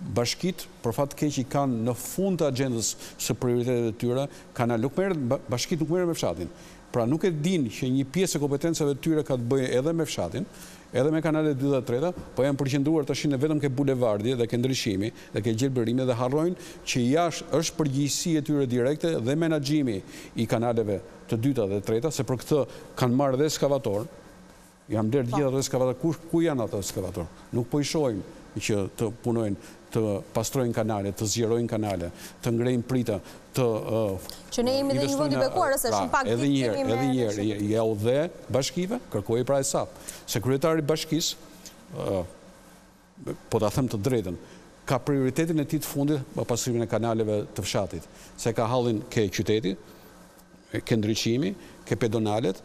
bashkit, për fatë ke që i kanë në fund të agendës së prioritetet e tyre, kanë nuk merë, bashkit nuk merë me fshatin. Pra nuk e din që një piesë e kompetencëve të tyre ka të bëjë edhe me fshatin, edhe me kanale 2 dhe treta, po janë përqendruar të shine vetëm ke bulevardje dhe ke ndryshimi dhe ke gjelberime dhe harrojnë që jash është përgjisi e tyre direkte dhe menagjimi i kanaleve të dyta dhe treta, se për këtë kanë marrë dhe skavator, jam derë gjithë dhe skavator, ku janë atë skavator? Nuk po i që të punojnë, të pastrojnë kanale, të zjerojnë kanale, të ngrejnë prita, të... Uh, që ne imi dhe një vëndi bekuarë, është në pak Edhe një Edhe njerë, e o dhe bashkive, kërkuaj pra e sapë. Sekretari bashkis, uh, po të thëmë të drejten, ka prioritetin e ti të fundit për pastrimin e kanaleve të fshatit, se ka halin ke qyteti, ke ndryqimi, ke pedonalet,